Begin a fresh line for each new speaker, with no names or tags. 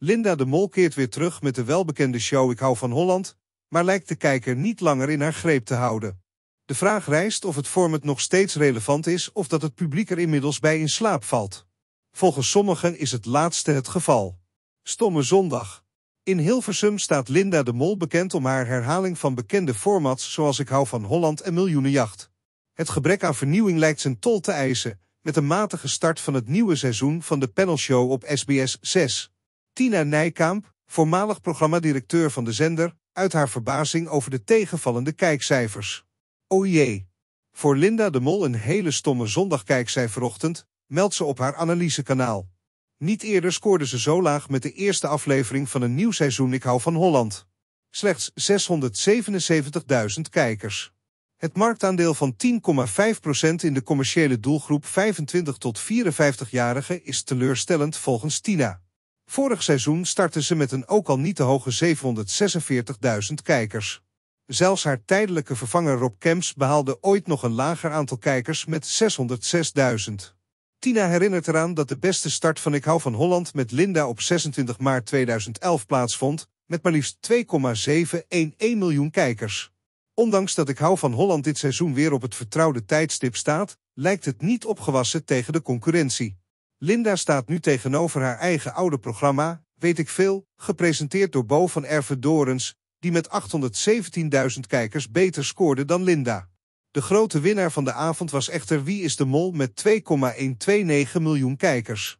Linda de Mol keert weer terug met de welbekende show Ik hou van Holland, maar lijkt de kijker niet langer in haar greep te houden. De vraag rijst of het format nog steeds relevant is of dat het publiek er inmiddels bij in slaap valt. Volgens sommigen is het laatste het geval. Stomme zondag. In Hilversum staat Linda de Mol bekend om haar herhaling van bekende formats zoals Ik hou van Holland en Miljoenenjacht. Het gebrek aan vernieuwing lijkt zijn tol te eisen, met een matige start van het nieuwe seizoen van de panelshow op SBS 6. Tina Nijkamp, voormalig programmadirecteur van de zender, uit haar verbazing over de tegenvallende kijkcijfers. O oh jee. Voor Linda de Mol een hele stomme zondagkijkcijferochtend, meldt ze op haar analysekanaal. Niet eerder scoorde ze zo laag met de eerste aflevering van een nieuw seizoen Ik hou van Holland. Slechts 677.000 kijkers. Het marktaandeel van 10,5% in de commerciële doelgroep 25 tot 54-jarigen is teleurstellend volgens Tina. Vorig seizoen startte ze met een ook al niet te hoge 746.000 kijkers. Zelfs haar tijdelijke vervanger Rob Kemps behaalde ooit nog een lager aantal kijkers met 606.000. Tina herinnert eraan dat de beste start van Ik hou van Holland met Linda op 26 maart 2011 plaatsvond, met maar liefst 2,711 miljoen kijkers. Ondanks dat Ik hou van Holland dit seizoen weer op het vertrouwde tijdstip staat, lijkt het niet opgewassen tegen de concurrentie. Linda staat nu tegenover haar eigen oude programma, Weet ik Veel, gepresenteerd door Bo van Erve Dorens, die met 817.000 kijkers beter scoorde dan Linda. De grote winnaar van de avond was echter Wie is de Mol met 2,129 miljoen kijkers.